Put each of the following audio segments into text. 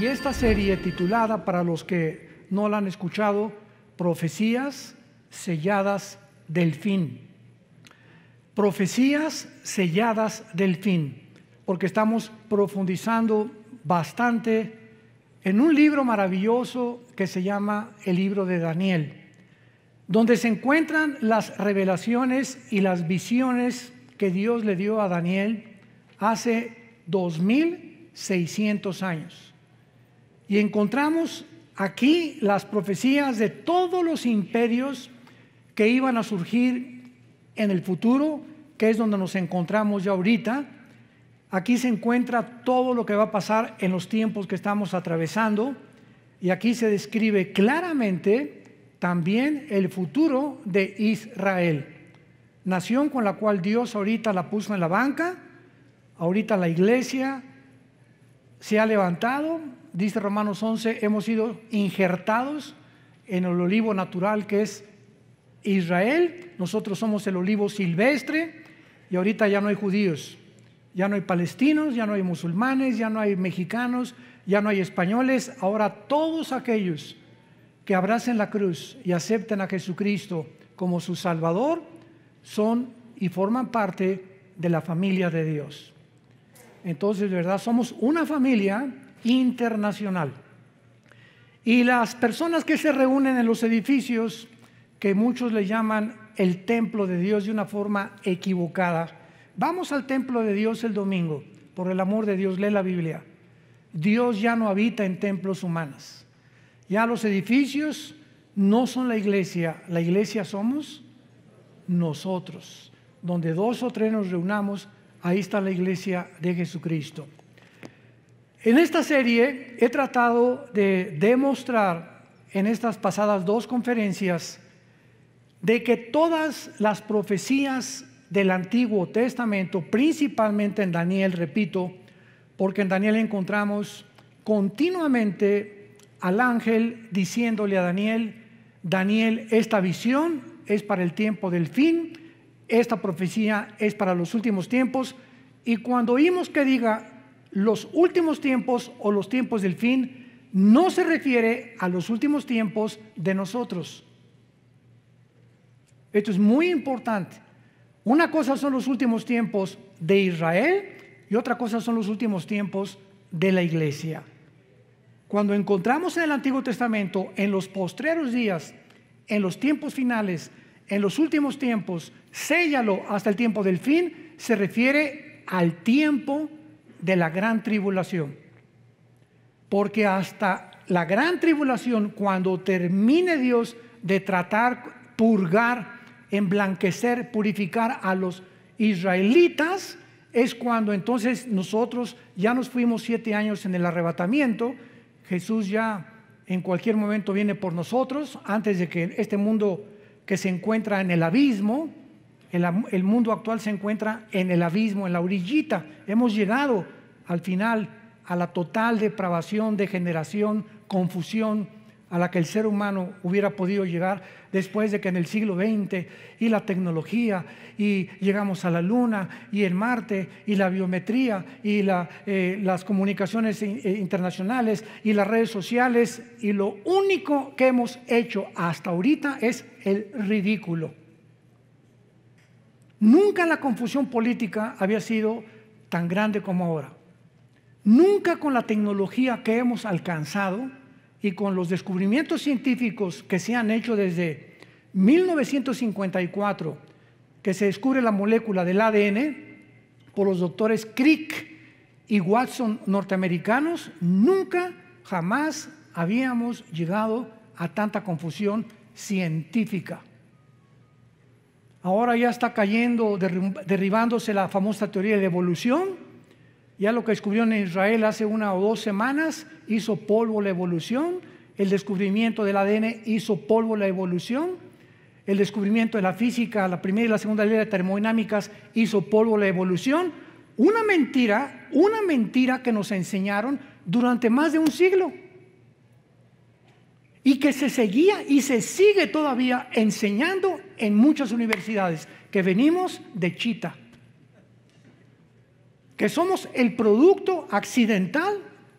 y esta serie titulada, para los que no la han escuchado, Profecías selladas del fin. Profecías selladas del fin, porque estamos profundizando bastante en un libro maravilloso que se llama el libro de Daniel, donde se encuentran las revelaciones y las visiones que Dios le dio a Daniel hace 2600 años. Y encontramos aquí las profecías de todos los imperios que iban a surgir en el futuro, que es donde nos encontramos ya ahorita. Aquí se encuentra todo lo que va a pasar en los tiempos que estamos atravesando y aquí se describe claramente también el futuro de Israel, nación con la cual Dios ahorita la puso en la banca, ahorita la iglesia se ha levantado, dice Romanos 11, hemos sido injertados en el olivo natural que es Israel, nosotros somos el olivo silvestre y ahorita ya no hay judíos, ya no hay palestinos, ya no hay musulmanes, ya no hay mexicanos, ya no hay españoles, ahora todos aquellos que abracen la cruz y acepten a Jesucristo como su Salvador son y forman parte de la familia de Dios. Entonces, verdad, somos una familia internacional. Y las personas que se reúnen en los edificios, que muchos le llaman el templo de Dios de una forma equivocada, vamos al templo de Dios el domingo, por el amor de Dios, lee la Biblia. Dios ya no habita en templos humanos. Ya los edificios no son la iglesia, la iglesia somos nosotros. Donde dos o tres nos reunamos, ahí está la iglesia de Jesucristo. En esta serie he tratado de demostrar en estas pasadas dos conferencias de que todas las profecías del Antiguo Testamento, principalmente en Daniel, repito, porque en Daniel encontramos continuamente al ángel diciéndole a Daniel, Daniel, esta visión es para el tiempo del fin, esta profecía es para los últimos tiempos, y cuando oímos que diga los últimos tiempos o los tiempos del fin no se refiere a los últimos tiempos de nosotros. Esto es muy importante. Una cosa son los últimos tiempos de Israel y otra cosa son los últimos tiempos de la iglesia. Cuando encontramos en el Antiguo Testamento, en los postreros días, en los tiempos finales, en los últimos tiempos, séllalo hasta el tiempo del fin, se refiere al tiempo de la gran tribulación. Porque hasta la gran tribulación, cuando termine Dios de tratar, purgar, emblanquecer, purificar a los israelitas, es cuando entonces nosotros ya nos fuimos siete años en el arrebatamiento, Jesús ya en cualquier momento viene por nosotros, antes de que este mundo que se encuentra en el abismo, el, mundo actual se encuentra en el abismo, en la orillita. Hemos llegado al final a la total depravación, degeneración, confusión a la que el ser humano hubiera podido llegar después de que en el siglo XX y la tecnología y llegamos a la Luna y el Marte y la biometría y eh, las comunicaciones eh, internacionales y las redes sociales y lo único que hemos hecho hasta ahorita es el ridículo. Nunca la confusión política había sido tan grande como ahora. Nunca con la tecnología que hemos alcanzado y con los descubrimientos científicos que se han hecho desde 1954, que se descubre la molécula del ADN por los doctores Crick y Watson norteamericanos, nunca, jamás habíamos llegado a tanta confusión científica ahora ya está cayendo, derribándose la famosa teoría de la evolución. Ya lo que descubrieron en Israel hace una o dos semanas hizo polvo la evolución. El descubrimiento del ADN hizo polvo la evolución. El descubrimiento de la física, la primera y la segunda ley de termodinámicas hizo polvo la evolución. Una mentira, una mentira que nos enseñaron durante más de un siglo. Y que se seguía y se sigue todavía enseñando en muchas universidades, que venimos de Chita, que somos el producto accidental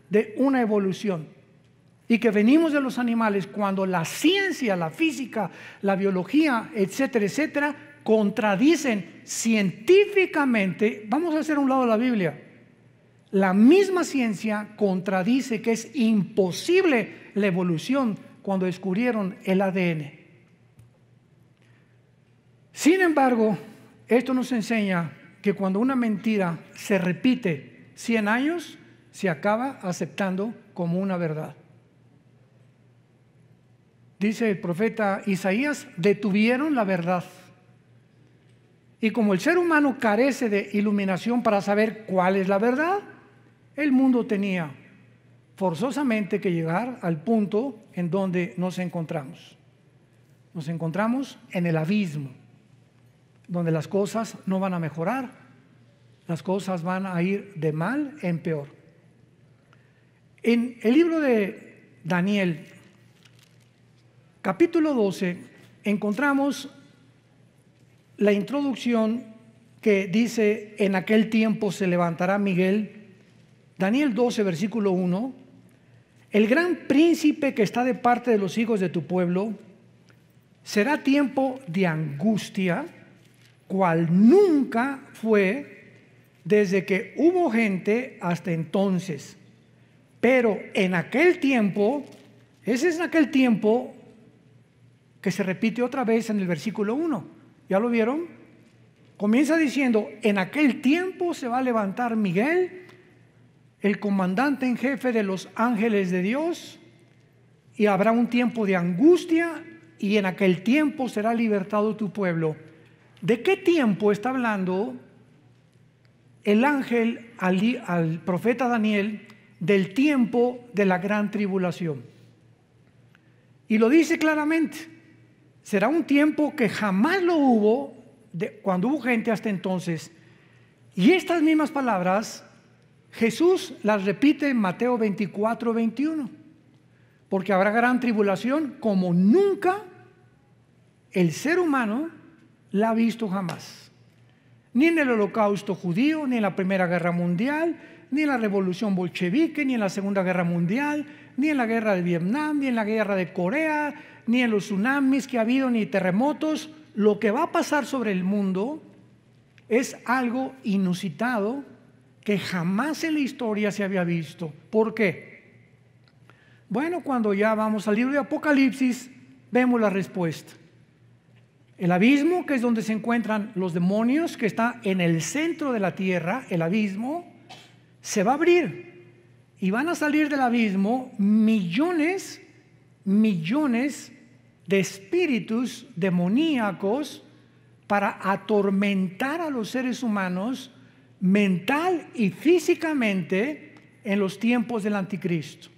de una evolución y que venimos de los animales cuando la ciencia, la física, la biología, etcétera, etcétera, contradicen científicamente, vamos a hacer un lado la Biblia, la misma ciencia contradice que es imposible la evolución cuando descubrieron el ADN. Sin embargo, esto nos enseña que cuando una mentira se repite 100 años, se acaba aceptando como una verdad. Dice el profeta Isaías, detuvieron la verdad. Y como el ser humano carece de iluminación para saber cuál es la verdad, el mundo tenía forzosamente que llegar al punto en donde nos encontramos. Nos encontramos en el abismo donde las cosas no van a mejorar, las cosas van a ir de mal en peor. En el libro de Daniel, capítulo 12, encontramos la introducción que dice, en aquel tiempo se levantará Miguel, Daniel 12, versículo 1, el gran príncipe que está de parte de los hijos de tu pueblo, será tiempo de angustia, cual nunca fue desde que hubo gente hasta entonces. Pero en aquel tiempo, ese es aquel tiempo que se repite otra vez en el versículo 1. ¿Ya lo vieron? Comienza diciendo, en aquel tiempo se va a levantar Miguel, el comandante en jefe de los ángeles de Dios, y habrá un tiempo de angustia, y en aquel tiempo será libertado tu pueblo ¿De qué tiempo está hablando el ángel al, profeta Daniel del tiempo de la gran tribulación? Y lo dice claramente, será un tiempo que jamás lo hubo cuando hubo gente hasta entonces. Y estas mismas palabras Jesús las repite en Mateo 24, 21, porque habrá gran tribulación como nunca el ser humano la ha visto jamás. Ni en el holocausto judío, ni en la Primera Guerra Mundial, ni en la Revolución Bolchevique, ni en la Segunda Guerra Mundial, ni en la Guerra de Vietnam, ni en la Guerra de Corea, ni en los tsunamis que ha habido, ni terremotos. Lo que va a pasar sobre el mundo es algo inusitado que jamás en la historia se había visto. ¿Por qué? Bueno, cuando ya vamos al libro de Apocalipsis, vemos la respuesta. El abismo, que es donde se encuentran los demonios, que está en el centro de la tierra, el abismo, se va a abrir. Y van a salir del abismo millones, millones de espíritus demoníacos para atormentar a los seres humanos mental y físicamente en los tiempos del anticristo.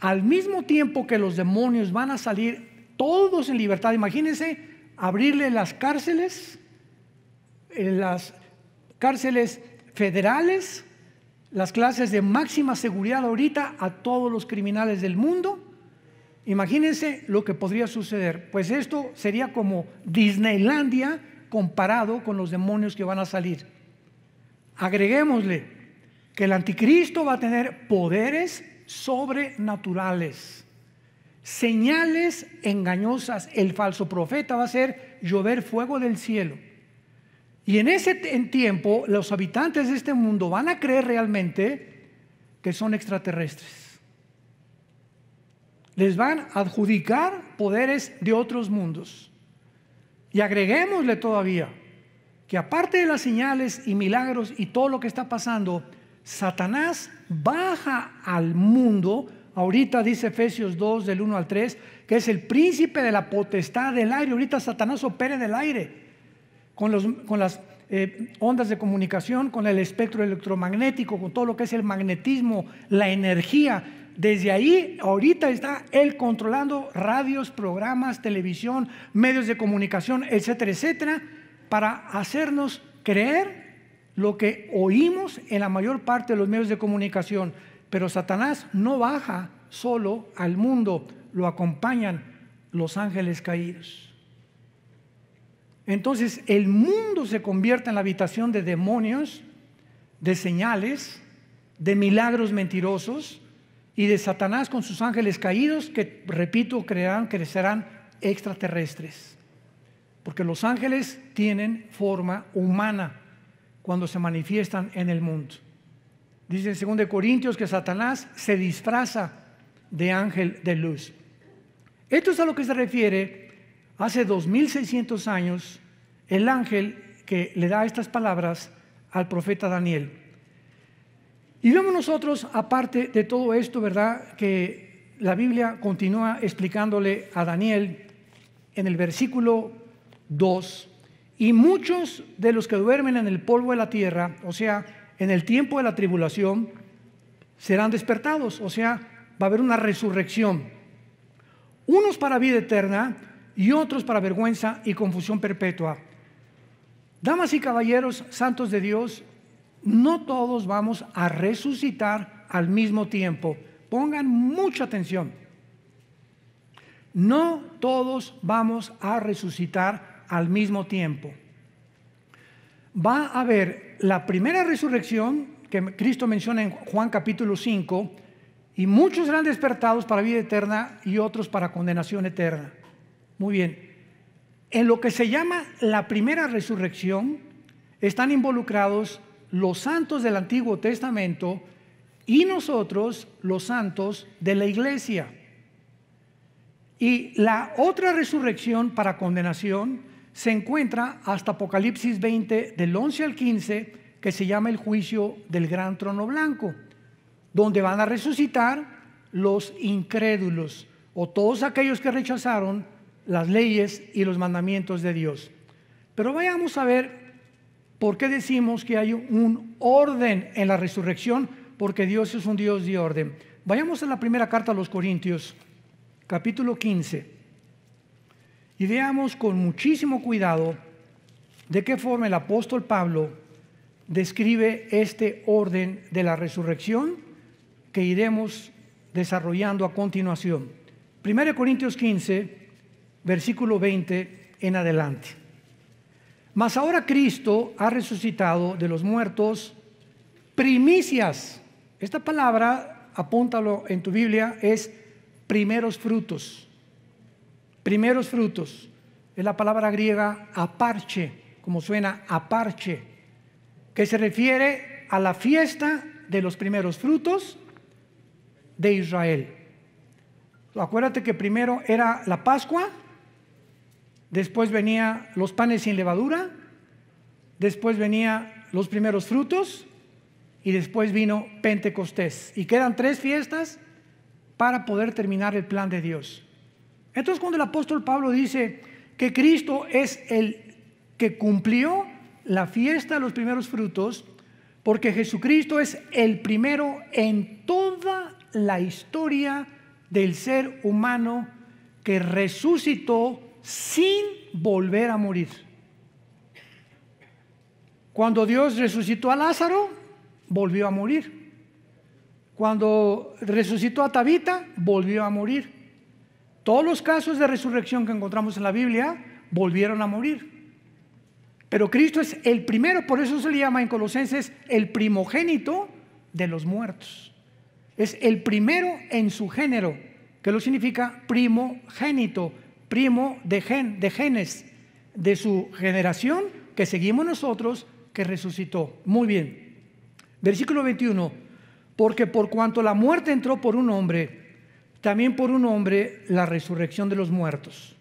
Al mismo tiempo que los demonios van a salir todos en libertad. Imagínense abrirle las cárceles, eh, las cárceles federales, las clases de máxima seguridad ahorita a todos los criminales del mundo. Imagínense lo que podría suceder. Pues esto sería como Disneylandia comparado con los demonios que van a salir. Agreguémosle que el anticristo va a tener poderes sobrenaturales señales engañosas. El falso profeta va a hacer llover fuego del cielo. Y en ese tiempo los habitantes de este mundo van a creer realmente que son extraterrestres. Les van a adjudicar poderes de otros mundos. Y agreguémosle todavía que aparte de las señales y milagros y todo lo que está pasando, Satanás baja al mundo Ahorita dice Efesios 2 del 1 al 3 que es el príncipe de la potestad del aire. Ahorita Satanás opera del aire con, con las eh, ondas de comunicación, con el espectro electromagnético, con todo lo que es el magnetismo, la energía. Desde ahí, ahorita está él controlando radios, programas, televisión, medios de comunicación, etcétera, etcétera, para hacernos creer lo que oímos en la mayor parte de los medios de comunicación. Pero Satanás no baja solo al mundo, lo acompañan los ángeles caídos. Entonces el mundo se convierte en la habitación de demonios, de señales, de milagros mentirosos y de Satanás con sus ángeles caídos que, repito, creerán que serán extraterrestres. Porque los ángeles tienen forma humana cuando se manifiestan en el mundo. Dice en 2 Corintios que Satanás se disfraza de ángel de luz. Esto es a lo que se refiere hace 2600 años el ángel que le da estas palabras al profeta Daniel. Y vemos nosotros, aparte de todo esto, ¿verdad? Que la Biblia continúa explicándole a Daniel en el versículo 2, y muchos de los que duermen en el polvo de la tierra, o sea, en el tiempo de la tribulación serán despertados, o sea, va a haber una resurrección. Unos para vida eterna y otros para vergüenza y confusión perpetua. Damas y caballeros, santos de Dios, no todos vamos a resucitar al mismo tiempo. Pongan mucha atención. No todos vamos a resucitar al mismo tiempo va a haber la primera resurrección que Cristo menciona en Juan capítulo 5, y muchos serán despertados para vida eterna y otros para condenación eterna. Muy bien. En lo que se llama la primera resurrección están involucrados los santos del Antiguo Testamento y nosotros los santos de la iglesia. Y la otra resurrección para condenación se encuentra hasta Apocalipsis 20, del 11 al 15, que se llama el juicio del gran trono blanco, donde van a resucitar los incrédulos o todos aquellos que rechazaron las leyes y los mandamientos de Dios. Pero vayamos a ver por qué decimos que hay un orden en la resurrección, porque Dios es un Dios de orden. Vayamos a la primera carta a los Corintios, capítulo 15. Y veamos con muchísimo cuidado de qué forma el apóstol Pablo describe este orden de la resurrección que iremos desarrollando a continuación. 1 Corintios 15, versículo 20 en adelante. Mas ahora Cristo ha resucitado de los muertos primicias. Esta palabra, apúntalo en tu Biblia, es primeros frutos. Primeros frutos es la palabra griega aparche, como suena aparche, que se refiere a la fiesta de los primeros frutos de Israel. Acuérdate que primero era la Pascua, después venía los panes sin levadura, después venía los primeros frutos y después vino Pentecostés. Y quedan tres fiestas para poder terminar el plan de Dios. Entonces cuando el apóstol Pablo dice que Cristo es el que cumplió la fiesta de los primeros frutos, porque Jesucristo es el primero en toda la historia del ser humano que resucitó sin volver a morir. Cuando Dios resucitó a Lázaro, volvió a morir. Cuando resucitó a Tabita, volvió a morir. Todos los casos de resurrección que encontramos en la Biblia volvieron a morir. Pero Cristo es el primero, por eso se le llama en Colosenses el primogénito de los muertos. Es el primero en su género, que lo significa primogénito, primo de, de genes, de su generación que seguimos nosotros, que resucitó. Muy bien. Versículo 21. Porque por cuanto la muerte entró por un hombre, también por un hombre la resurrección de los muertos.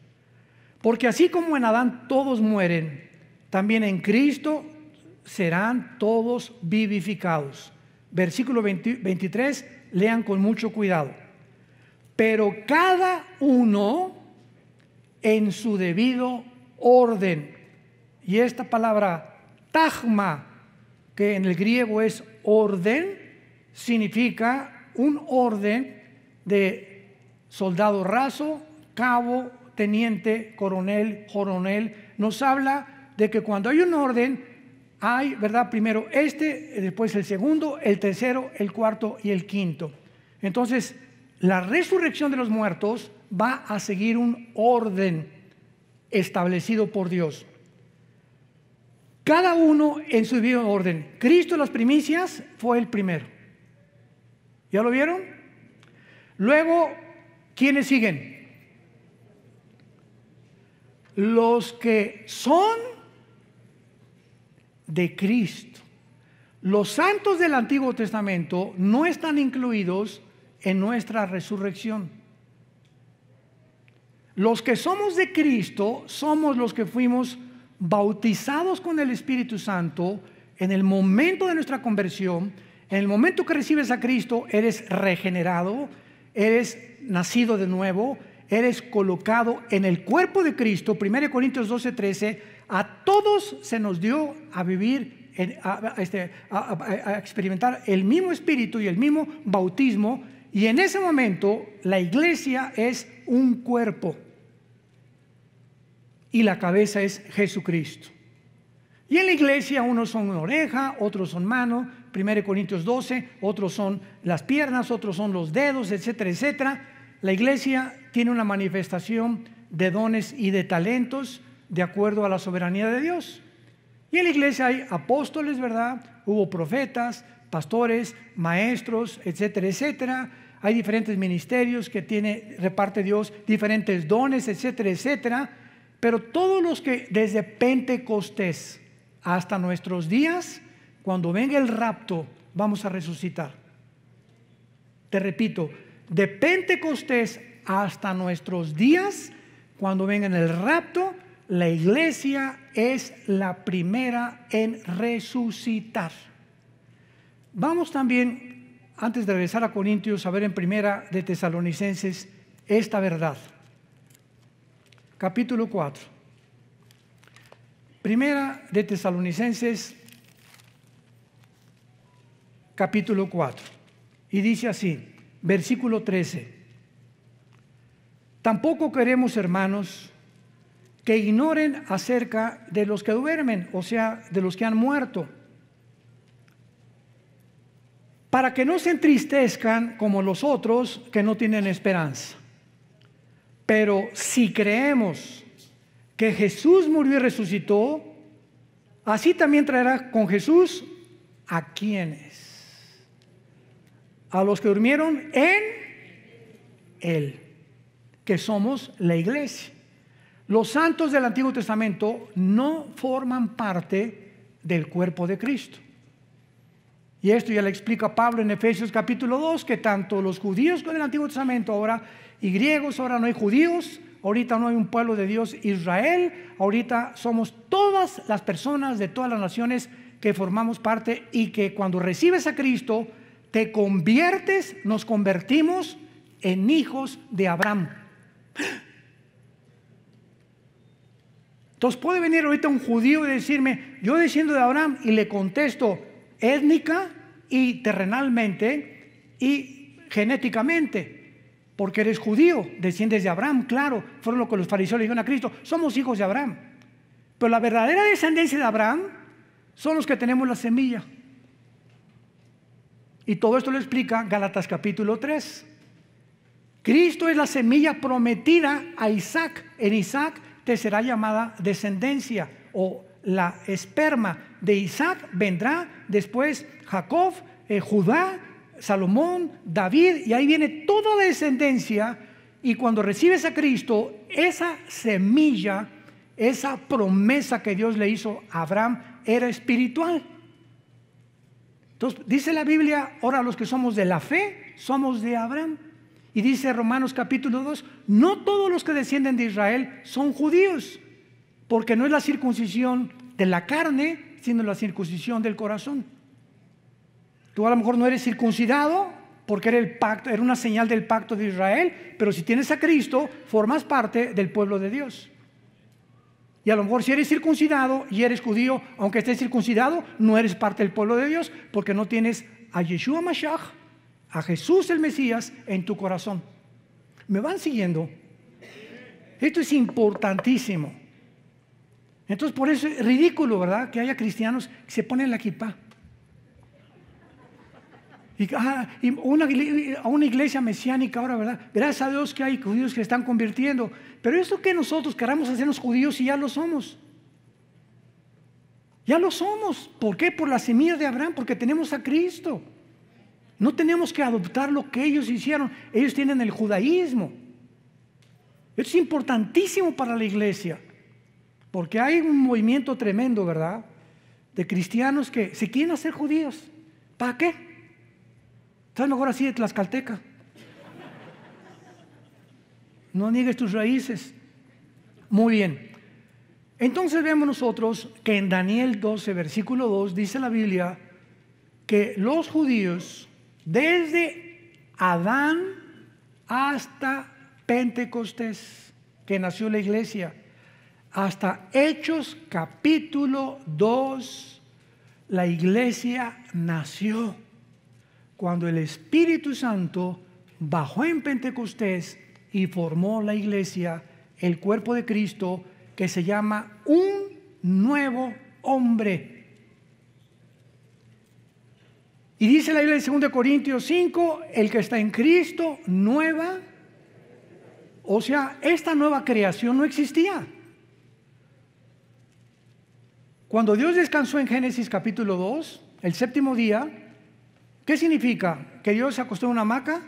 Porque así como en Adán todos mueren, también en Cristo serán todos vivificados. Versículo 23, lean con mucho cuidado. Pero cada uno en su debido orden. Y esta palabra, tagma, que en el griego es orden, significa un orden de soldado raso, cabo, teniente, coronel, coronel, nos habla de que cuando hay un orden, hay, ¿verdad? Primero este, después el segundo, el tercero, el cuarto y el quinto. Entonces, la resurrección de los muertos va a seguir un orden establecido por Dios. Cada uno en su orden. Cristo las primicias fue el primero. ¿Ya lo vieron? Luego ¿Quiénes siguen? Los que son de Cristo. Los santos del Antiguo Testamento no están incluidos en nuestra resurrección. Los que somos de Cristo somos los que fuimos bautizados con el Espíritu Santo en el momento de nuestra conversión. En el momento que recibes a Cristo, eres regenerado, eres nacido de nuevo, eres colocado en el cuerpo de Cristo, 1 Corintios 12, a todos se nos dio a vivir, este, a, a, experimentar el mismo espíritu y el mismo bautismo, y en ese momento la iglesia es un cuerpo y la cabeza es Jesucristo. Y en la iglesia unos son oreja, otros son mano, 1 Corintios 12, otros son las piernas, otros son los dedos, etcétera, etcétera. La iglesia tiene una manifestación de dones y de talentos de acuerdo a la soberanía de Dios. Y en la iglesia hay apóstoles, ¿verdad? Hubo profetas, pastores, maestros, etcétera, etcétera. Hay diferentes ministerios que tiene, reparte Dios, diferentes dones, etcétera, etcétera. Pero todos los que desde Pentecostés hasta nuestros días cuando venga el rapto, vamos a resucitar. Te repito, de Pentecostés hasta nuestros días, cuando venga el rapto, la iglesia es la primera en resucitar. Vamos también, antes de regresar a Corintios, a ver en primera de Tesalonicenses esta verdad. Capítulo 4. Primera de Tesalonicenses, capítulo 4. Y dice así, versículo 13. Tampoco queremos, hermanos, que ignoren acerca de los que duermen, o sea, de los que han muerto, para que no se entristezcan como los otros que no tienen esperanza. Pero si creemos que Jesús murió y resucitó, así también traerá con Jesús a quienes a los que durmieron en Él, que somos la iglesia. Los santos del Antiguo Testamento no forman parte del cuerpo de Cristo. Y esto ya le explica Pablo en Efesios capítulo 2, que tanto los judíos con el Antiguo Testamento ahora, y griegos ahora no hay judíos, ahorita no hay un pueblo de Dios Israel, ahorita somos todas las personas de todas las naciones que formamos parte y que cuando recibes a Cristo, te conviertes, nos convertimos en hijos de Abraham. Entonces puede venir ahorita un judío y decirme, yo desciendo de Abraham y le contesto étnica y terrenalmente y genéticamente, porque eres judío, desciendes de Abraham, claro, fueron lo que los fariseos le dijeron a Cristo, somos hijos de Abraham. Pero la verdadera descendencia de Abraham son los que tenemos la semilla. Y todo esto lo explica Gálatas capítulo 3. Cristo es la semilla prometida a Isaac. En Isaac te será llamada descendencia o la esperma. De Isaac vendrá después Jacob, eh, Judá, Salomón, David, y ahí viene toda la descendencia. Y cuando recibes a Cristo, esa semilla, esa promesa que Dios le hizo a Abraham era espiritual. Entonces, dice la Biblia, ahora los que somos de la fe, somos de Abraham. Y dice Romanos capítulo 2, no todos los que descienden de Israel son judíos, porque no es la circuncisión de la carne, sino la circuncisión del corazón. Tú a lo mejor no eres circuncidado porque era, el pacto, era una señal del pacto de Israel, pero si tienes a Cristo, formas parte del pueblo de Dios. Y a lo mejor si eres circuncidado y eres judío, aunque estés circuncidado, no eres parte del pueblo de Dios porque no tienes a Yeshua Mashach, a Jesús el Mesías en tu corazón. ¿Me van siguiendo? Esto es importantísimo. Entonces por eso es ridículo, ¿verdad? Que haya cristianos que se ponen la equipa. Ah, y, una, a una iglesia mesiánica ahora, ¿verdad? Gracias a Dios que hay judíos que se están convirtiendo. Pero eso que nosotros queramos hacernos judíos y ya lo somos. Ya lo somos. ¿Por qué? Por la semilla de Abraham, porque tenemos a Cristo. No tenemos que adoptar lo que ellos hicieron. Ellos tienen el judaísmo. es importantísimo para la iglesia. Porque hay un movimiento tremendo, ¿verdad? De cristianos que se quieren hacer judíos. ¿Para qué? mejor así de Tlaxcalteca. No niegues tus raíces. Muy bien. Entonces vemos nosotros que en Daniel 12, versículo 2, dice la Biblia que los judíos, desde Adán hasta Pentecostés, que nació la iglesia, hasta Hechos capítulo 2, la iglesia nació cuando el Espíritu Santo bajó en Pentecostés y formó la iglesia, el cuerpo de Cristo, que se llama un nuevo hombre. Y dice la Biblia en 2 Corintios 5, el que está en Cristo, nueva. O sea, esta nueva creación no existía. Cuando Dios descansó en Génesis capítulo 2, el séptimo día, ¿Qué significa? ¿Que Dios se acostó en una hamaca?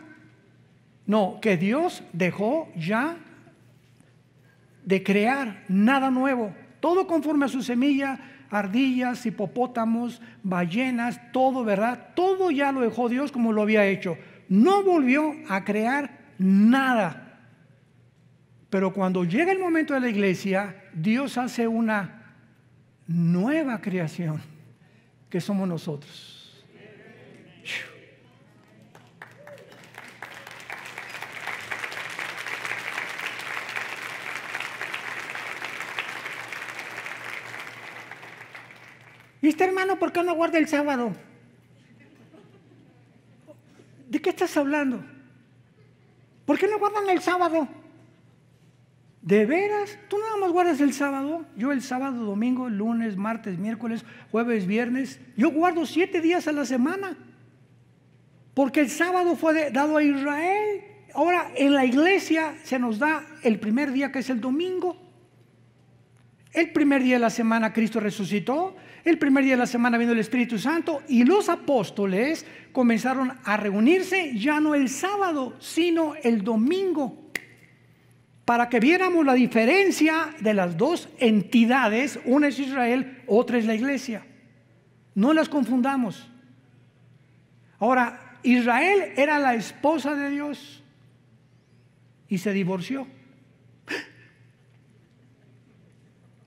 No, que Dios dejó ya de crear nada nuevo, todo conforme a su semilla, ardillas, hipopótamos, ballenas, todo, ¿verdad? Todo ya lo dejó Dios como lo había hecho. No volvió a crear nada. Pero cuando llega el momento de la iglesia, Dios hace una nueva creación, que somos nosotros. ¿Y este hermano por qué no guarda el sábado? ¿De qué estás hablando? ¿Por qué no guardan el sábado? ¿De veras? Tú nada más guardas el sábado. Yo el sábado, domingo, lunes, martes, miércoles, jueves, viernes. Yo guardo siete días a la semana. Porque el sábado fue dado a Israel. Ahora en la iglesia se nos da el primer día que es el domingo. El primer día de la semana Cristo resucitó. El primer día de la semana vino el Espíritu Santo y los apóstoles comenzaron a reunirse ya no el sábado, sino el domingo. Para que viéramos la diferencia de las dos entidades, una es Israel, otra es la iglesia. No las confundamos. Ahora, Israel era la esposa de Dios y se divorció.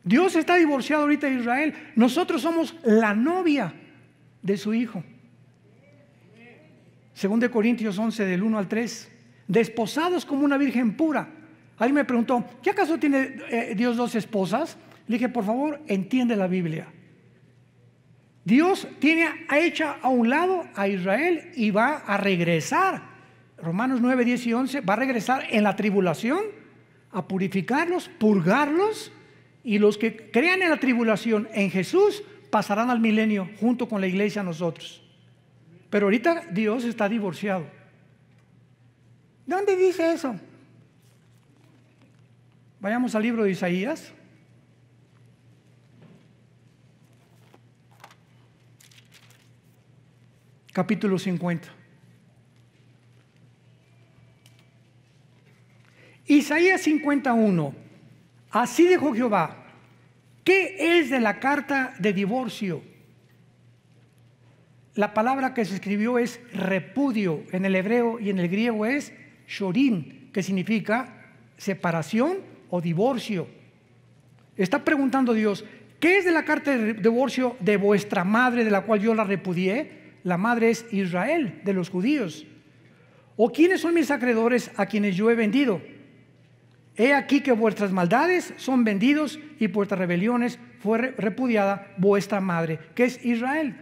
Dios está divorciado ahorita de Israel. Nosotros somos la novia de su hijo. Según de Corintios 11 del 1 al 3, desposados como una virgen pura. Ahí me preguntó, ¿qué acaso tiene eh, Dios dos esposas? Le dije, por favor, entiende la Biblia. Dios tiene hecha a un lado a Israel y va a regresar. Romanos 9, 10 y 11 va a regresar en la tribulación a purificarlos, purgarlos y los que crean en la tribulación en Jesús pasarán al milenio junto con la iglesia nosotros. Pero ahorita Dios está divorciado. ¿Dónde dice eso? Vayamos al libro de Isaías. capítulo 50. Isaías 51. Así dijo Jehová. ¿Qué es de la carta de divorcio? La palabra que se escribió es repudio en el hebreo y en el griego es shorin, que significa separación o divorcio. Está preguntando Dios, ¿qué es de la carta de divorcio de vuestra madre de la cual yo la repudié? la madre es Israel, de los judíos. ¿O quiénes son mis acreedores a quienes yo he vendido? He aquí que vuestras maldades son vendidos y vuestras rebeliones fue repudiada vuestra madre, que es Israel.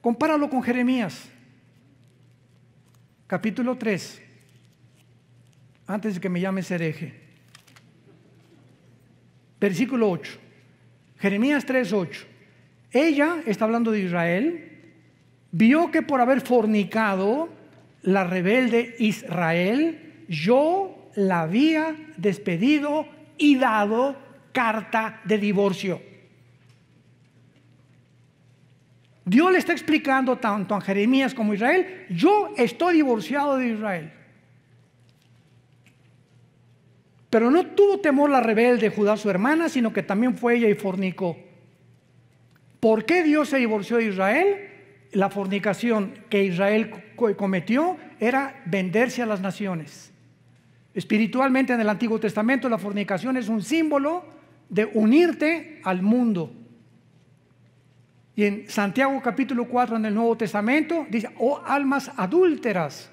Compáralo con Jeremías, capítulo 3, antes de que me llames hereje. Versículo 8, Jeremías 3, 8. Ella está hablando de Israel, vio que por haber fornicado la rebelde Israel, yo la había despedido y dado carta de divorcio. Dios le está explicando tanto a Jeremías como a Israel, yo estoy divorciado de Israel. Pero no tuvo temor la rebelde Judá, su hermana, sino que también fue ella y fornicó. ¿Por qué Dios se divorció de Israel? la fornicación que Israel cometió era venderse a las naciones. Espiritualmente en el Antiguo Testamento la fornicación es un símbolo de unirte al mundo. Y en Santiago capítulo 4 en el Nuevo Testamento dice, oh almas adúlteras,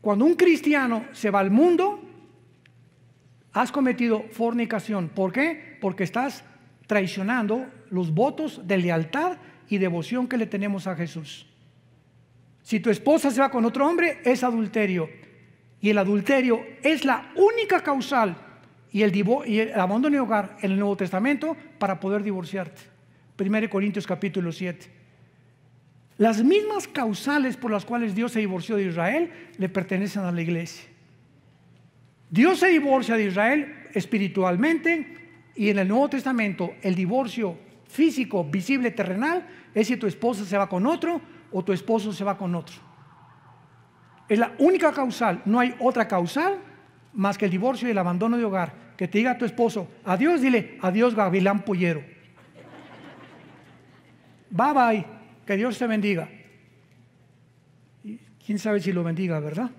cuando un cristiano se va al mundo, has cometido fornicación. ¿Por qué? Porque estás traicionando los votos de lealtad y devoción que le tenemos a Jesús. Si tu esposa se va con otro hombre, es adulterio. Y el adulterio es la única causal y el, el abandono de hogar en el Nuevo Testamento para poder divorciarte. 1 Corintios capítulo 7. Las mismas causales por las cuales Dios se divorció de Israel le pertenecen a la iglesia. Dios se divorcia de Israel espiritualmente y en el Nuevo Testamento el divorcio físico, visible, terrenal, es si tu esposa se va con otro o tu esposo se va con otro. Es la única causal, no hay otra causal más que el divorcio y el abandono de hogar. Que te diga tu esposo, adiós, dile, adiós, Gavilán Pollero. Bye bye, que Dios te bendiga. quién sabe si lo bendiga, ¿verdad?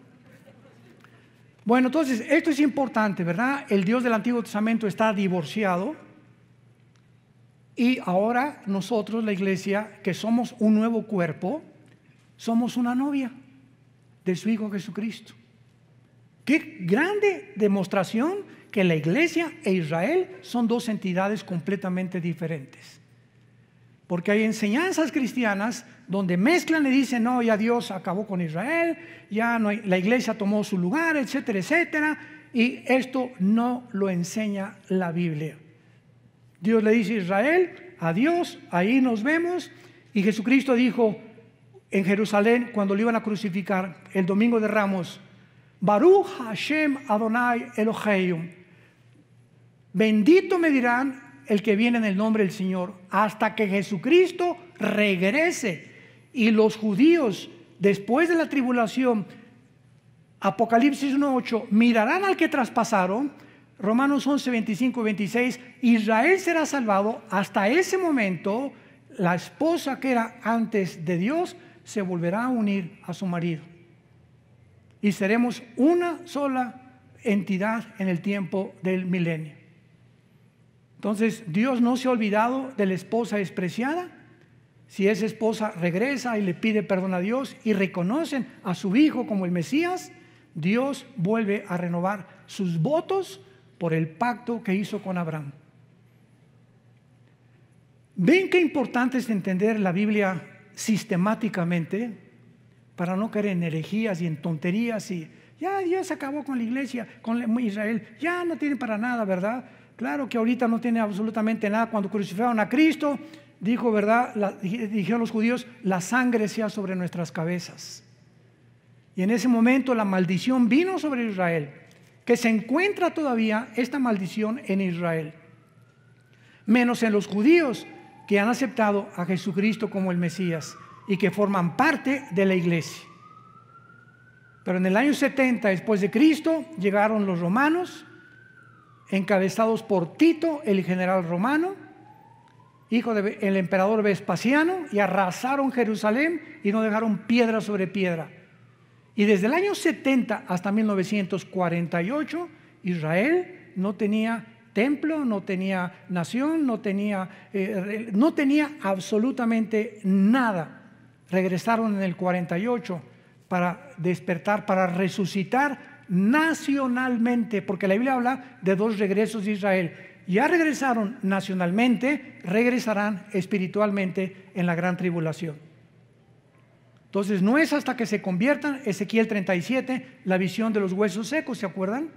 Bueno, entonces, esto es importante, ¿verdad? El Dios del Antiguo Testamento está divorciado y ahora nosotros, la iglesia, que somos un nuevo cuerpo, somos una novia de su Hijo Jesucristo. Qué grande demostración que la iglesia e Israel son dos entidades completamente diferentes. Porque hay enseñanzas cristianas donde mezclan y dicen, no, ya Dios acabó con Israel, ya no hay, la iglesia tomó su lugar, etcétera, etcétera. Y esto no lo enseña la Biblia. Dios le dice a Israel, adiós, ahí nos vemos. Y Jesucristo dijo en Jerusalén, cuando lo iban a crucificar, el domingo de Ramos, Baruch Hashem Adonai Eloheim. bendito me dirán el que viene en el nombre del Señor, hasta que Jesucristo regrese. Y los judíos, después de la tribulación, Apocalipsis 1.8, mirarán al que traspasaron, Romanos 11, 25 y 26, Israel será salvado. Hasta ese momento, la esposa que era antes de Dios se volverá a unir a su marido. Y seremos una sola entidad en el tiempo del milenio. Entonces, Dios no se ha olvidado de la esposa despreciada. Si esa esposa regresa y le pide perdón a Dios y reconocen a su hijo como el Mesías, Dios vuelve a renovar sus votos por el pacto que hizo con Abraham. ¿Ven qué importante es entender la Biblia sistemáticamente para no caer en herejías y en tonterías y ya, Dios acabó con la iglesia, con Israel, ya no tiene para nada, ¿verdad? Claro que ahorita no tiene absolutamente nada. Cuando crucificaron a Cristo, dijo, ¿verdad? La, dijeron los judíos, la sangre sea sobre nuestras cabezas. Y en ese momento la maldición vino sobre Israel que se encuentra todavía esta maldición en Israel, menos en los judíos que han aceptado a Jesucristo como el Mesías y que forman parte de la iglesia. Pero en el año 70 después de Cristo llegaron los romanos, encabezados por Tito, el general romano, hijo del emperador Vespasiano, y arrasaron Jerusalén y no dejaron piedra sobre piedra. Y desde el año 70 hasta 1948, Israel no tenía templo, no tenía nación, no tenía, eh, absolutamente nada. Regresaron en el 48 para despertar, para resucitar nacionalmente, porque la Biblia habla de dos regresos de Israel. Ya regresaron nacionalmente, regresarán espiritualmente en la gran tribulación. Entonces no es hasta que se conviertan, Ezequiel 37, la visión de los huesos secos, ¿se acuerdan?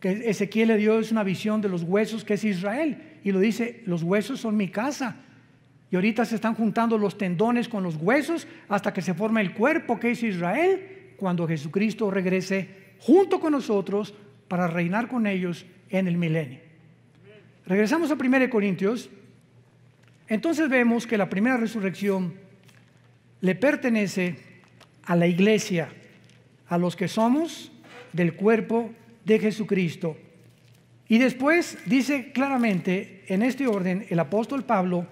Que Ezequiel le dio es una visión de los huesos que es Israel y lo dice, los huesos son mi casa. Y ahorita se están juntando los tendones con los huesos hasta que se forme el cuerpo que es Israel cuando Jesucristo regrese junto con nosotros para reinar con ellos en el milenio. Regresamos a 1 Corintios. Entonces vemos que la primera resurrección le pertenece a la iglesia, a los que somos del cuerpo de Jesucristo. Y después dice claramente en este orden el apóstol Pablo,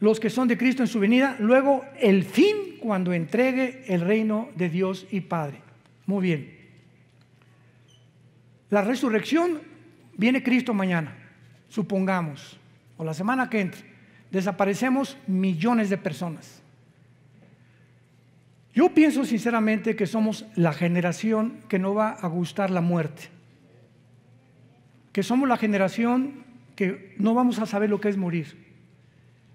los que son de Cristo en su venida, luego el fin cuando entregue el reino de Dios y Padre. Muy bien. La resurrección viene Cristo mañana, supongamos, o la semana que entra desaparecemos millones de personas. Yo pienso sinceramente que somos la generación que no va a gustar la muerte, que somos la generación que no vamos a saber lo que es morir.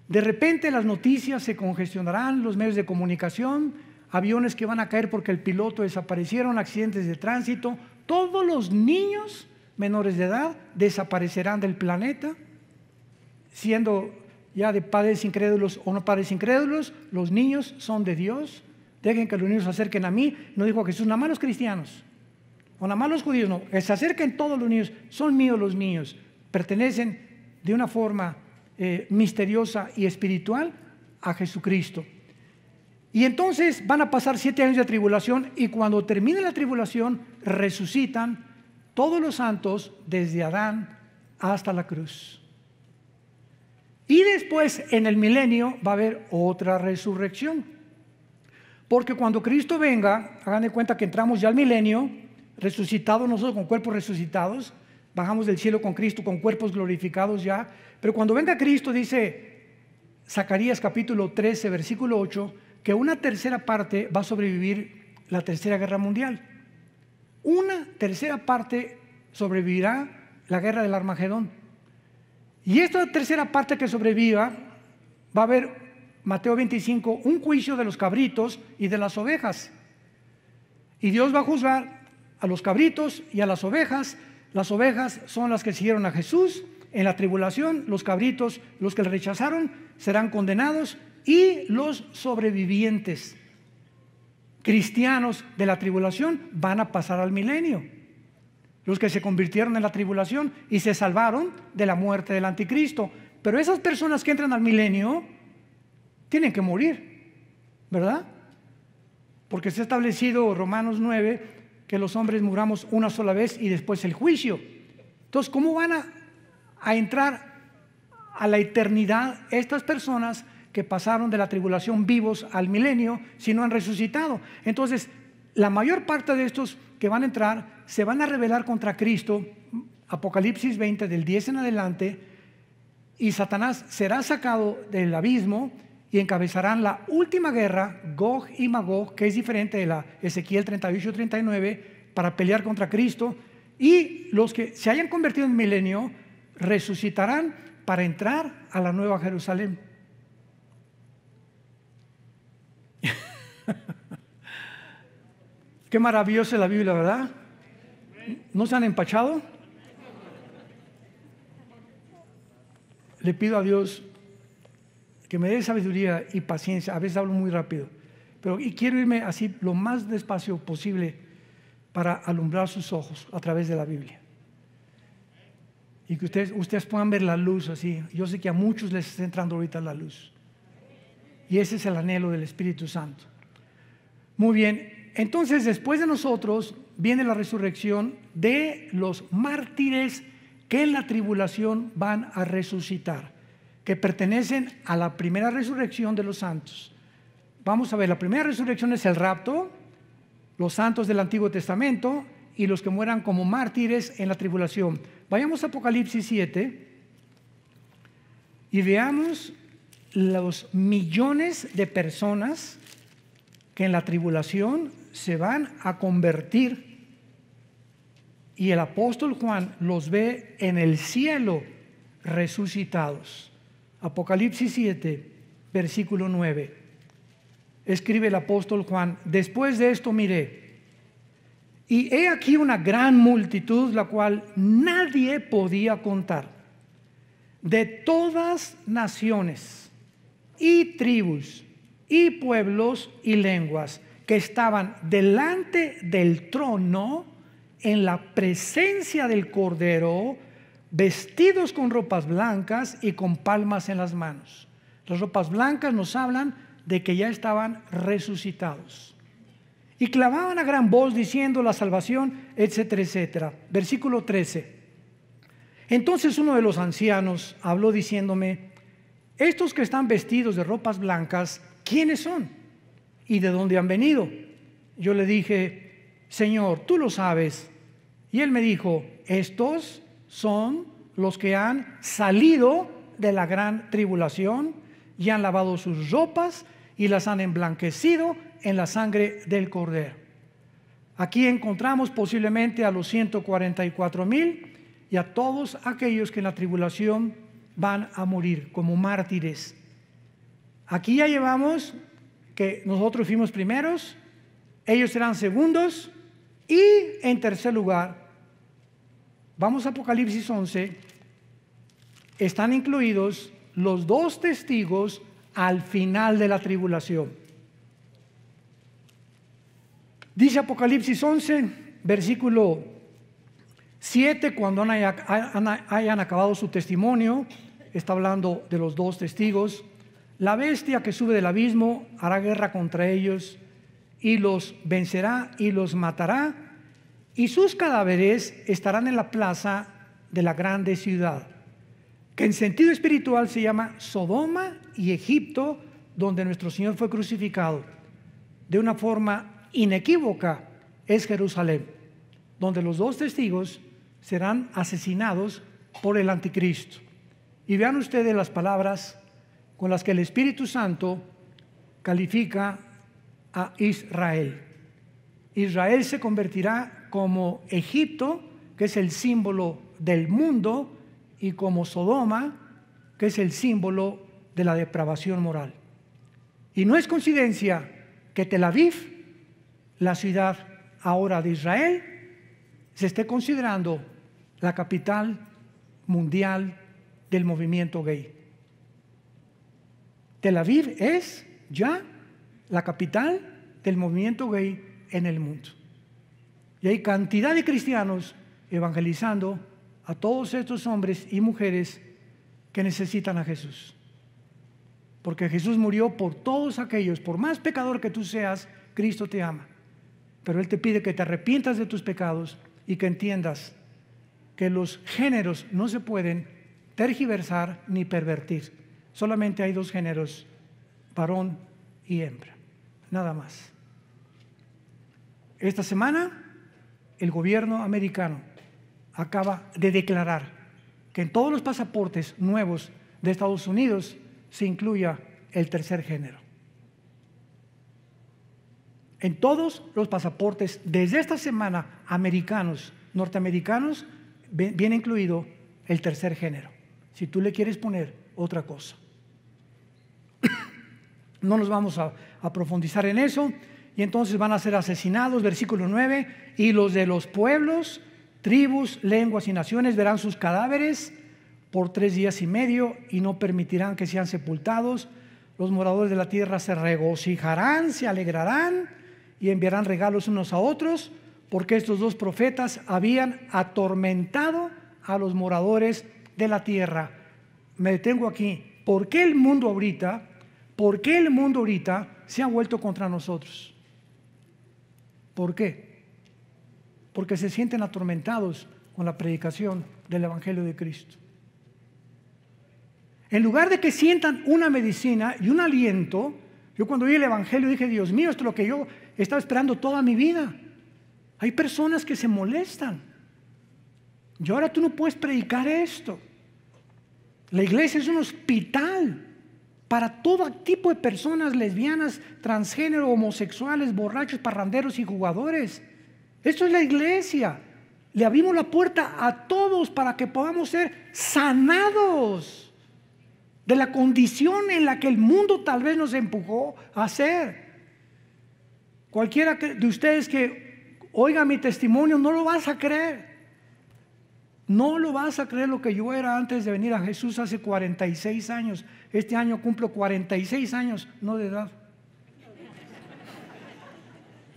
De repente las noticias se congestionarán, los medios de comunicación, aviones que van a caer porque el piloto desaparecieron, accidentes de tránsito, todos los niños menores de edad desaparecerán del planeta, siendo ya de padres incrédulos o no padres incrédulos, los niños son de Dios, dejen que los niños se acerquen a mí, no dijo Jesús, nada más los cristianos, o nada más los judíos, no, que se acerquen todos los niños, son míos los niños, pertenecen de una forma eh, misteriosa y espiritual a Jesucristo. Y entonces van a pasar siete años de tribulación y cuando termine la tribulación resucitan todos los santos desde Adán hasta la cruz. Y después, en el milenio, va a haber otra resurrección. Porque cuando Cristo venga, hagan de cuenta que entramos ya al milenio, resucitados nosotros con cuerpos resucitados, bajamos del cielo con Cristo con cuerpos glorificados ya, pero cuando venga Cristo dice Zacarías capítulo 13, versículo 8, que una tercera parte va a sobrevivir la tercera guerra mundial. Una tercera parte sobrevivirá la guerra del Armagedón. Y esta tercera parte que sobreviva, va a haber, Mateo 25, un juicio de los cabritos y de las ovejas. Y Dios va a juzgar a los cabritos y a las ovejas. Las ovejas son las que siguieron a Jesús en la tribulación, los cabritos, los que le rechazaron, serán condenados y los sobrevivientes cristianos de la tribulación van a pasar al milenio los que se convirtieron en la tribulación y se salvaron de la muerte del anticristo. Pero esas personas que entran al milenio tienen que morir, ¿verdad? Porque se ha establecido Romanos 9 que los hombres muramos una sola vez y después el juicio. Entonces, ¿cómo van a entrar a la eternidad estas personas que pasaron de la tribulación vivos al milenio si no han resucitado? Entonces, la mayor parte de estos que van a entrar se van a rebelar contra Cristo, Apocalipsis 20 del 10 en adelante, y Satanás será sacado del abismo y encabezarán la última guerra, Gog y Magog, que es diferente de la Ezequiel 38-39, para pelear contra Cristo, y los que se hayan convertido en milenio resucitarán para entrar a la nueva Jerusalén. Qué maravillosa es la Biblia, ¿verdad? ¿No se han empachado? Le pido a Dios que me dé sabiduría y paciencia. A veces hablo muy rápido, pero y quiero irme así lo más despacio posible para alumbrar sus ojos a través de la Biblia. Y que ustedes, ustedes puedan ver la luz así. Yo sé que a muchos les está entrando ahorita la luz. Y ese es el anhelo del Espíritu Santo. Muy bien, entonces, después de nosotros viene la resurrección de los mártires que en la tribulación van a resucitar, que pertenecen a la primera resurrección de los santos. Vamos a ver, la primera resurrección es el rapto, los santos del Antiguo Testamento y los que mueran como mártires en la tribulación. Vayamos a Apocalipsis 7 y veamos los millones de personas que en la tribulación se van a convertir y el apóstol Juan los ve en el cielo resucitados. Apocalipsis 7, versículo 9. Escribe el apóstol Juan, después de esto miré, y he aquí una gran multitud, la cual nadie podía contar, de todas naciones y tribus y pueblos y lenguas que estaban delante del trono en la presencia del Cordero, vestidos con ropas blancas y con palmas en las manos. Las ropas blancas nos hablan de que ya estaban resucitados. Y clamaban a gran voz diciendo la salvación, etcétera, etcétera. Versículo 13. Entonces uno de los ancianos habló diciéndome, estos que están vestidos de ropas blancas, ¿quiénes son? y de dónde han venido. Yo le dije, Señor, tú lo sabes. Y él me dijo, estos son los que han salido de la gran tribulación y han lavado sus ropas y las han emblanquecido en la sangre del cordero. Aquí encontramos posiblemente a los 144 mil y a todos aquellos que en la tribulación van a morir como mártires. Aquí ya llevamos que nosotros fuimos primeros, ellos serán segundos y en tercer lugar, vamos a Apocalipsis 11, están incluidos los dos testigos al final de la tribulación. Dice Apocalipsis 11, versículo 7, cuando hayan acabado su testimonio, está hablando de los dos testigos, la bestia que sube del abismo hará guerra contra ellos y los vencerá y los matará y sus cadáveres estarán en la plaza de la grande ciudad, que en sentido espiritual se llama Sodoma y Egipto, donde nuestro Señor fue crucificado. De una forma inequívoca es Jerusalén, donde los dos testigos serán asesinados por el anticristo. Y vean ustedes las palabras con las que el Espíritu Santo califica a Israel. Israel se convertirá como Egipto, que es el símbolo del mundo, y como Sodoma, que es el símbolo de la depravación moral. Y no es coincidencia que Tel Aviv, la ciudad ahora de Israel, se esté considerando la capital mundial del movimiento gay. Tel Aviv es ya la capital del movimiento gay en el mundo. Y hay cantidad de cristianos evangelizando a todos estos hombres y mujeres que necesitan a Jesús. Porque Jesús murió por todos aquellos, por más pecador que tú seas, Cristo te ama. Pero Él te pide que te arrepientas de tus pecados y que entiendas que los géneros no se pueden tergiversar ni pervertir. Solamente hay dos géneros, varón y hembra, nada más. Esta semana el gobierno americano acaba de declarar que en todos los pasaportes nuevos de Estados Unidos se incluya el tercer género. En todos los pasaportes desde esta semana americanos, norteamericanos, viene incluido el tercer género. Si tú le quieres poner otra cosa. No nos vamos a, profundizar en eso. Y entonces van a ser asesinados, versículo 9, y los de los pueblos, tribus, lenguas y naciones verán sus cadáveres por tres días y medio y no permitirán que sean sepultados. Los moradores de la tierra se regocijarán, se alegrarán y enviarán regalos unos a otros, porque estos dos profetas habían atormentado a los moradores de la tierra. Me detengo aquí. ¿Por qué el mundo ahorita ¿Por qué el mundo ahorita se ha vuelto contra nosotros? ¿Por qué? Porque se sienten atormentados con la predicación del Evangelio de Cristo. En lugar de que sientan una medicina y un aliento, yo cuando oí el Evangelio dije, Dios mío, esto es lo que yo estaba esperando toda mi vida. Hay personas que se molestan. Y ahora tú no puedes predicar esto. La iglesia es un hospital para todo tipo de personas lesbianas, transgénero, homosexuales, borrachos, parranderos y jugadores. Esto es la iglesia. Le abrimos la puerta a todos para que podamos ser sanados de la condición en la que el mundo tal vez nos empujó a ser. Cualquiera de ustedes que oiga mi testimonio no lo vas a creer. No lo vas a creer lo que yo era antes de venir a Jesús hace 46 años. Este año cumplo 46 años, no de edad,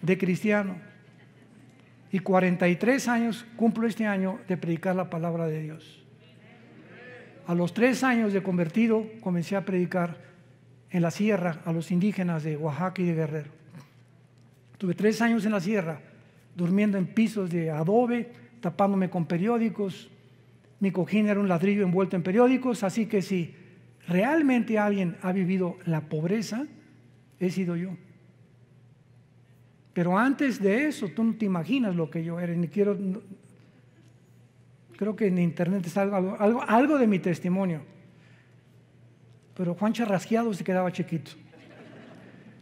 de cristiano. Y 43 años cumplo este año de predicar la palabra de Dios. A los tres años de convertido comencé a predicar en la sierra a los indígenas de Oaxaca y de Guerrero. Tuve tres años en la sierra, durmiendo en pisos de adobe tapándome con periódicos. Mi cojín era un ladrillo envuelto en periódicos, así que si realmente alguien ha vivido la pobreza, he sido yo. Pero antes de eso, tú no te imaginas lo que yo era, ni quiero, creo que en internet está algo, algo, de mi testimonio. Pero Juan Charrasqueado se quedaba chiquito.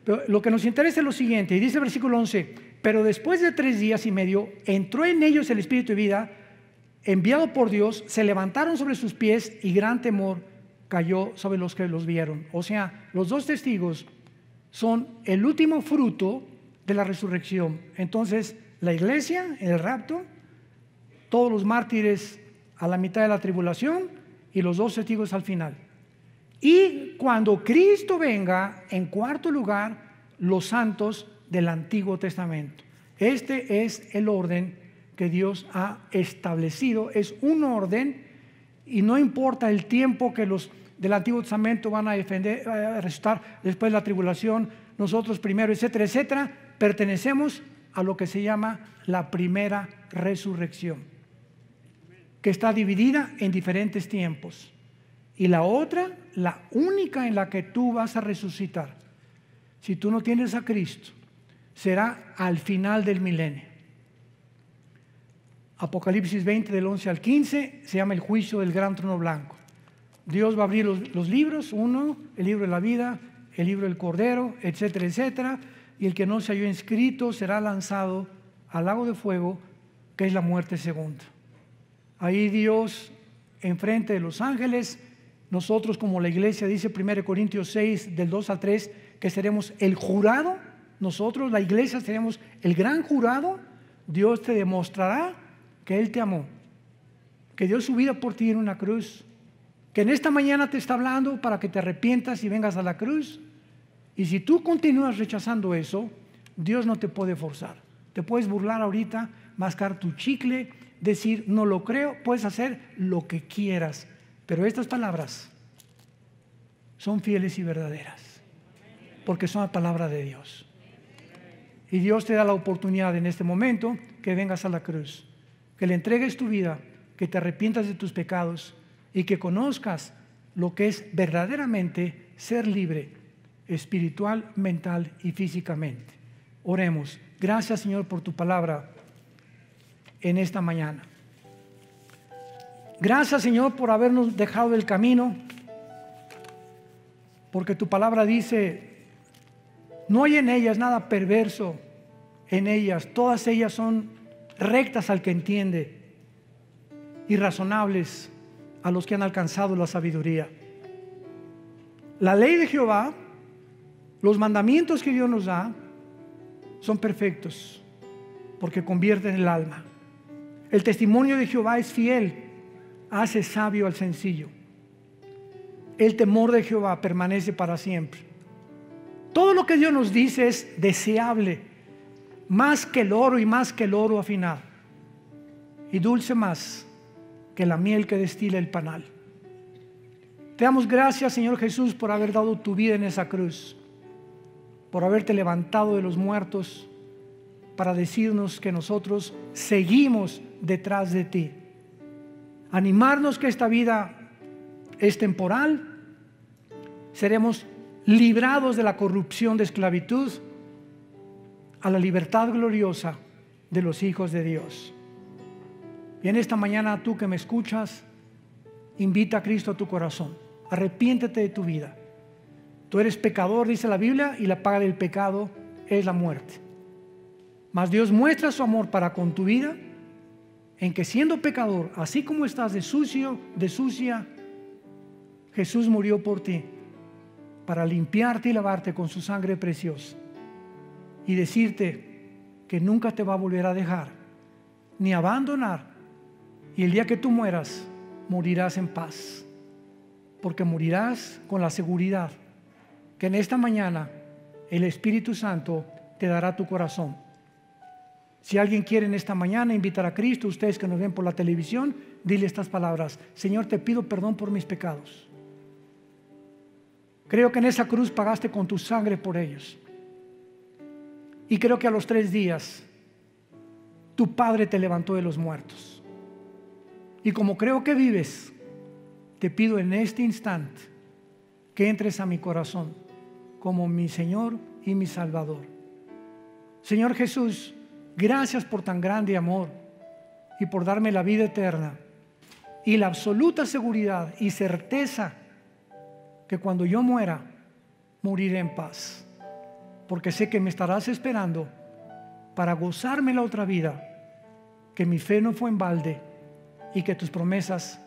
Pero lo que nos interesa es lo siguiente, y dice versículo 11, pero después de tres días y medio, entró en ellos el Espíritu de vida, enviado por Dios, se levantaron sobre sus pies y gran temor cayó sobre los que los vieron. O sea, los dos testigos son el último fruto de la resurrección. Entonces, la iglesia, el rapto, todos los mártires a la mitad de la tribulación y los dos testigos al final. Y cuando Cristo venga, en cuarto lugar, los santos del Antiguo Testamento. Este es el orden que Dios ha establecido. Es un orden y no importa el tiempo que los del Antiguo Testamento van a defender, a después de la tribulación, nosotros primero, etcétera, etcétera, pertenecemos a lo que se llama la primera resurrección, que está dividida en diferentes tiempos. Y la otra, la única en la que tú vas a resucitar. Si tú no tienes a Cristo, será al final del milenio. Apocalipsis 20 del 11 al 15 se llama el juicio del gran trono blanco. Dios va a abrir los, libros, uno, el libro de la vida, el libro del cordero, etcétera, etcétera, y el que no se halló inscrito será lanzado al lago de fuego, que es la muerte segunda. Ahí Dios, enfrente de los ángeles, nosotros como la iglesia dice 1 Corintios 6, del 2 al 3, que seremos el jurado nosotros, la iglesia, tenemos el gran jurado, Dios te demostrará que Él te amó, que dio su vida por ti en una cruz, que en esta mañana te está hablando para que te arrepientas y vengas a la cruz. Y si tú continúas rechazando eso, Dios no te puede forzar. Te puedes burlar ahorita, mascar tu chicle, decir, no lo creo, puedes hacer lo que quieras. Pero estas palabras son fieles y verdaderas, porque son la palabra de Dios. Y Dios te da la oportunidad en este momento que vengas a la cruz, que le entregues tu vida, que te arrepientas de tus pecados y que conozcas lo que es verdaderamente ser libre, espiritual, mental y físicamente. Oremos. Gracias Señor por tu palabra en esta mañana. Gracias Señor por habernos dejado el camino, porque tu palabra dice no hay en ellas nada perverso, en ellas, todas ellas son rectas al que entiende y razonables a los que han alcanzado la sabiduría. La ley de Jehová, los mandamientos que Dios nos da, son perfectos porque convierten el alma. El testimonio de Jehová es fiel, hace sabio al sencillo. El temor de Jehová permanece para siempre. Todo lo que Dios nos dice es deseable, más que el oro y más que el oro afinado, y dulce más que la miel que destila el panal. Te damos gracias, Señor Jesús, por haber dado tu vida en esa cruz, por haberte levantado de los muertos, para decirnos que nosotros seguimos detrás de ti. Animarnos que esta vida es temporal, seremos librados de la corrupción de esclavitud a la libertad gloriosa de los hijos de Dios. Y en esta mañana tú que me escuchas, invita a Cristo a tu corazón, arrepiéntete de tu vida. Tú eres pecador, dice la Biblia, y la paga del pecado es la muerte. Mas Dios muestra su amor para con tu vida en que siendo pecador, así como estás de sucio, de sucia, Jesús murió por ti para limpiarte y lavarte con su sangre preciosa y decirte que nunca te va a volver a dejar ni abandonar y el día que tú mueras morirás en paz porque morirás con la seguridad que en esta mañana el Espíritu Santo te dará tu corazón. Si alguien quiere en esta mañana invitar a Cristo, ustedes que nos ven por la televisión, dile estas palabras. Señor, te pido perdón por mis pecados. Creo que en esa cruz pagaste con tu sangre por ellos. Y creo que a los tres días tu Padre te levantó de los muertos. Y como creo que vives, te pido en este instante que entres a mi corazón como mi Señor y mi Salvador. Señor Jesús, gracias por tan grande amor y por darme la vida eterna y la absoluta seguridad y certeza que cuando yo muera, moriré en paz, porque sé que me estarás esperando para gozarme la otra vida, que mi fe no fue en balde y que tus promesas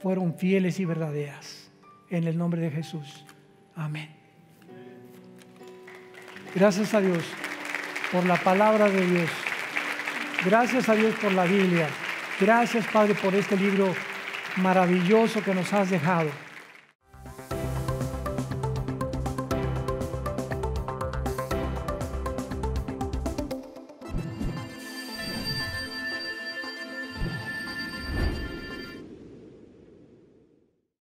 fueron fieles y verdaderas. En el nombre de Jesús. Amén. Gracias a Dios por la palabra de Dios. Gracias a Dios por la Biblia. Gracias, Padre, por este libro maravilloso que nos has dejado.